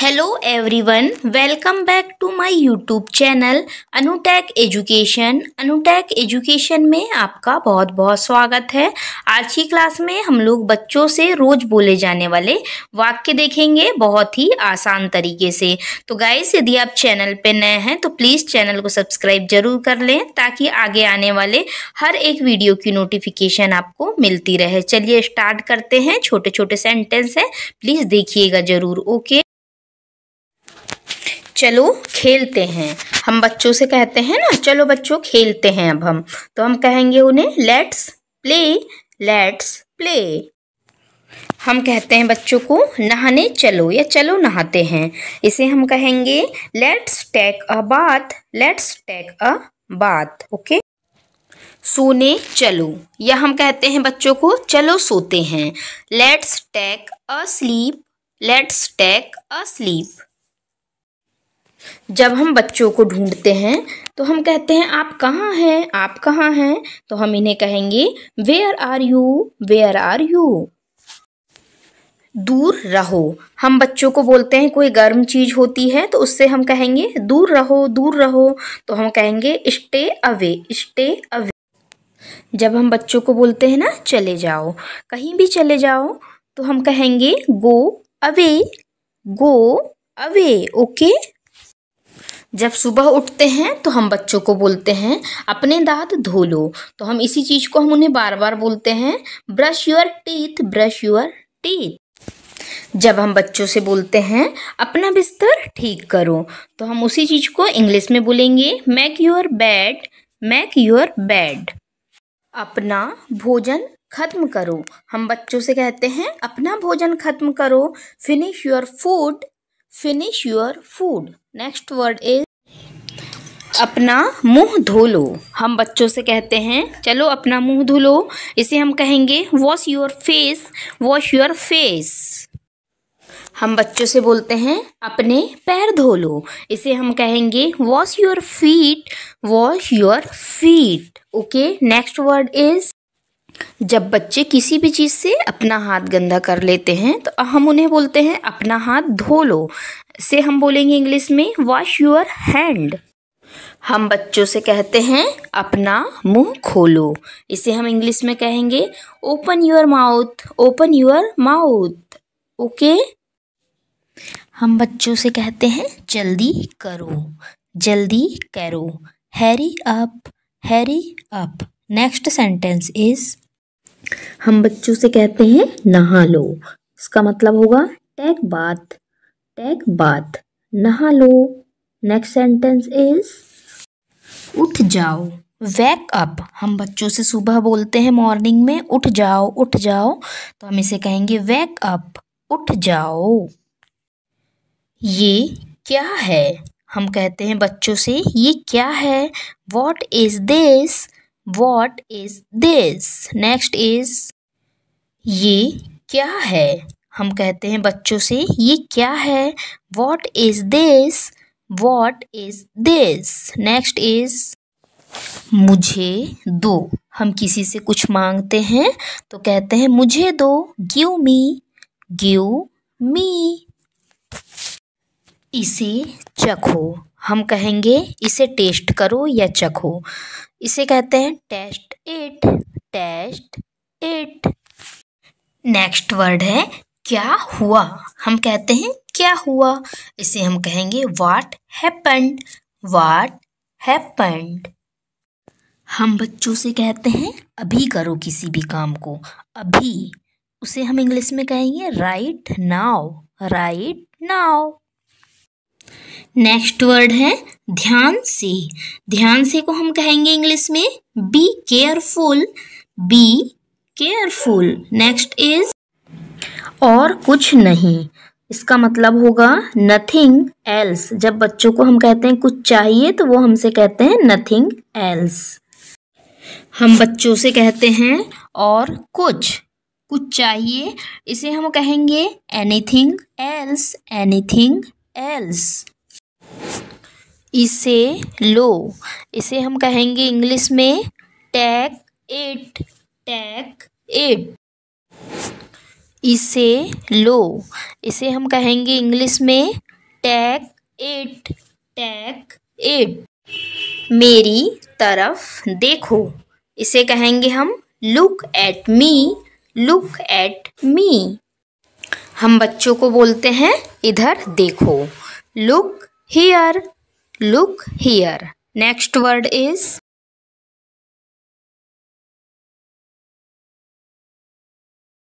hello everyone welcome back to my YouTube channel Anutech education Anutech education में आपका बहुत बहुत स्वागत है आज की क्लास में हम लोग बच्चों से रोज़ बोले जाने वाले वाक्य देखेंगे बहुत ही आसान तरीके से तो गाइस यदि आप चैनल पे नए हैं तो प्लीज़ चैनल को सब्सक्राइब जरूर कर लें ताकि आगे आने वाले हर एक वीडियो की नोटिफिकेशन आपको मिलती रहे चलिए स्टार्ट करते हैं छोटे छोटे सेंटेंस हैं प्लीज़ देखिएगा ज़रूर ओके चलो खेलते हैं हम बच्चों से कहते हैं ना चलो बच्चों खेलते हैं अब हम तो हम कहेंगे उन्हें लेट्स प्ले लेट्स प्ले हम कहते हैं बच्चों को नहाने चलो या चलो नहाते हैं इसे हम कहेंगे let's take a bath let's take a bath okay सोने चलो या हम कहते हैं बच्चों को चलो सोते हैं let's take a sleep let's take a sleep जब हम बच्चों को ढूंढते हैं तो हम कहते हैं आप कहाँ हैं आप कहाँ हैं तो हम इन्हें कहेंगे where are you where are you दूर रहो हम बच्चों को बोलते हैं कोई गर्म चीज़ होती है तो उससे हम कहेंगे दूर रहो दूर रहो तो हम कहेंगे स्टे अवे स्टे अवे जब हम बच्चों को बोलते हैं ना चले जाओ कहीं भी चले जाओ तो हम कहेंगे go away go away okay जब सुबह उठते हैं तो हम बच्चों को बोलते हैं अपने दांत धो लो तो हम इसी चीज़ को हम उन्हें बार बार बोलते हैं brush your teeth brush your teeth जब हम बच्चों से बोलते हैं अपना बिस्तर ठीक करो तो हम उसी चीज़ को इंग्लिश में बोलेंगे make your bed make your bed अपना भोजन खत्म करो हम बच्चों से कहते हैं अपना भोजन खत्म करो finish your food finish your food next word is अपना मुंह धो लो हम बच्चों से कहते हैं चलो अपना मुंह धो लो इसे हम कहेंगे wash your face wash your face हम बच्चों से बोलते हैं अपने पैर धो लो इसे हम कहेंगे wash your feet wash your feet okay next word is जब बच्चे किसी भी चीज़ से अपना हाथ गंदा कर लेते हैं तो हम उन्हें बोलते हैं अपना हाथ धो लो से हम बोलेंगे इंग्लिश में वॉश योर हैंड हम बच्चों से कहते हैं अपना मुंह खोलो इसे हम इंग्लिश में कहेंगे open your mouth open your mouth okay हम बच्चों से कहते हैं जल्दी करो जल्दी करो hurry up hurry up next sentence is हम बच्चों से कहते हैं नहा लो इसका मतलब होगा टैक बात टैक बात नहा लो नेक्स्ट सेंटेंस इज उठ जाओ वैक अप हम बच्चों से सुबह बोलते हैं मॉर्निंग में उठ जाओ उठ जाओ तो हम इसे कहेंगे वैक अप उठ जाओ ये क्या है हम कहते हैं बच्चों से ये क्या है what is this what is this next is ये क्या है हम कहते हैं बच्चों से ये क्या है what is this what is this next is मुझे दो हम किसी से कुछ मांगते हैं तो कहते हैं मुझे दो गिव मी गिव मी इसे चखो हम कहेंगे इसे टेस्ट करो या चखो इसे कहते हैं taste it taste it next word है क्या हुआ हम कहते हैं क्या हुआ इसे हम कहेंगे वाट हैपेंड वाट हैपन्ड हम बच्चों से कहते हैं अभी करो किसी भी काम को अभी उसे हम इंग्लिश में कहेंगे right now right now next word है ध्यान से ध्यान से को हम कहेंगे इंग्लिश में be careful be careful next is और कुछ नहीं इसका मतलब होगा नथिंग एल्स जब बच्चों को हम कहते हैं कुछ चाहिए तो वो हमसे कहते हैं नथिंग एल्स हम बच्चों से कहते हैं और कुछ कुछ चाहिए इसे हम कहेंगे एनीथिंग एल्स एनीथिंग एल्स इसे लो इसे हम कहेंगे इंग्लिश में टैक इट टैक इट इसे लो इसे हम कहेंगे इंग्लिश में टैक इट टैक इट मेरी तरफ देखो इसे कहेंगे हम look at me look at me हम बच्चों को बोलते हैं इधर देखो look here look here next word is